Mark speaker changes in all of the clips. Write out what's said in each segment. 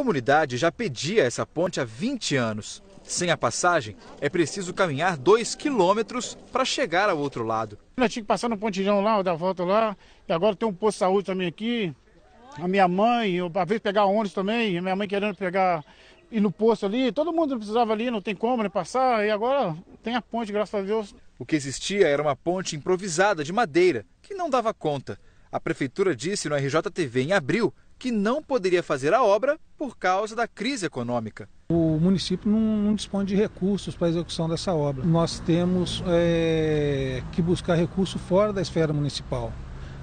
Speaker 1: comunidade já pedia essa ponte há 20 anos. Sem a passagem, é preciso caminhar 2 quilômetros para chegar ao outro lado.
Speaker 2: Nós tínhamos que passar no pontilhão lá, dar volta lá, e agora tem um posto de saúde também aqui. A minha mãe, eu, às vezes pegar ônibus também, a minha mãe querendo pegar, ir no posto ali, todo mundo precisava ali, não tem como né, passar, e agora tem a ponte, graças a Deus. O que
Speaker 1: existia era uma ponte improvisada de madeira, que não dava conta. A prefeitura disse no RJTV em abril que não poderia fazer a obra por causa da crise econômica.
Speaker 2: O município não, não dispõe de recursos para a execução dessa obra. Nós temos é, que buscar recurso fora da esfera municipal,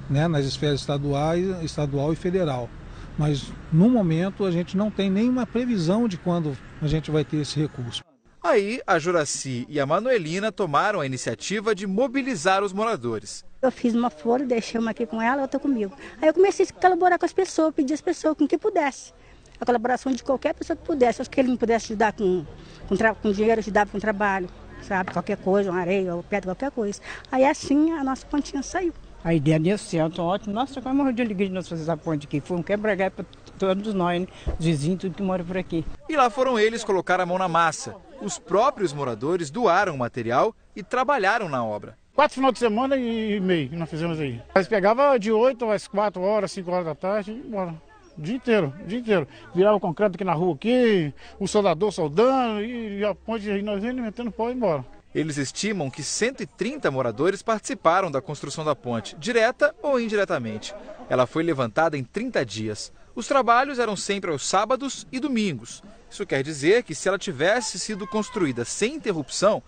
Speaker 2: né, nas esferas estaduais, estadual e federal. Mas no momento a gente não tem nenhuma previsão de quando a gente vai ter esse recurso.
Speaker 1: Aí, a Juraci e a Manuelina tomaram a iniciativa de mobilizar os moradores.
Speaker 3: Eu fiz uma folha, deixei uma aqui com ela, outra comigo. Aí eu comecei a colaborar com as pessoas, pedir as pessoas com que pudesse. A colaboração de qualquer pessoa que pudesse. Acho que ele me pudesse ajudar com, com, com dinheiro, ajudava com trabalho, sabe? Qualquer coisa, uma areia, uma pedra, qualquer coisa. Aí assim a nossa pontinha saiu. A ideia deu certo, ótimo. Nossa, como eu de alegria de nós fazer essa ponte aqui. Foi um quebra-galho para todos nós, né? os vizinhos, tudo que mora por aqui.
Speaker 1: E lá foram eles colocar a mão na massa. Os próprios moradores doaram o material e trabalharam na
Speaker 2: obra. Quatro finais de semana e meio nós fizemos aí. Nós pegava de 8 às 4 horas, 5 horas da tarde e bora. O dia inteiro, o dia inteiro. Virava concreto aqui na rua aqui, o soldador soldando, e a ponte aí nós metendo pó e embora. Eles estimam que 130
Speaker 1: moradores participaram da construção da ponte, direta ou indiretamente. Ela foi levantada em 30 dias. Os trabalhos eram sempre aos sábados e domingos. Isso quer dizer que, se ela tivesse sido construída sem interrupção,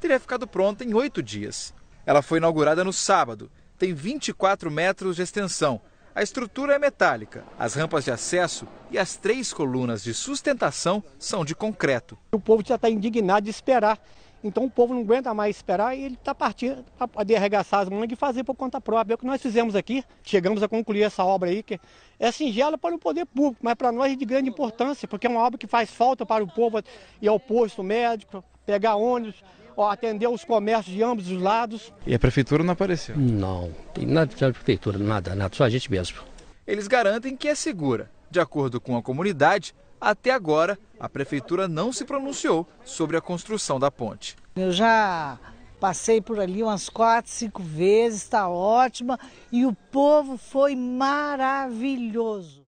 Speaker 1: teria ficado pronta em oito dias. Ela foi inaugurada no sábado, tem 24 metros de extensão. A estrutura é metálica, as rampas de acesso e as três colunas de sustentação são de concreto.
Speaker 4: O povo já está indignado de esperar então o povo não aguenta mais esperar e ele está partindo para poder arregaçar as mangas e fazer por conta própria. É o que nós fizemos aqui, chegamos a concluir essa obra aí, que é singela para o poder público, mas para nós é de grande importância, porque é uma obra que faz falta para o povo ir ao posto médico, pegar ônibus, atender os comércios de ambos os
Speaker 1: lados. E a prefeitura não apareceu? Não, tem nada da prefeitura, nada, nada, só a gente mesmo. Eles garantem que é segura. De acordo com a comunidade, até agora, a prefeitura não se pronunciou sobre a construção da ponte.
Speaker 3: Eu já passei por ali umas quatro, cinco vezes, está ótima e o povo foi maravilhoso.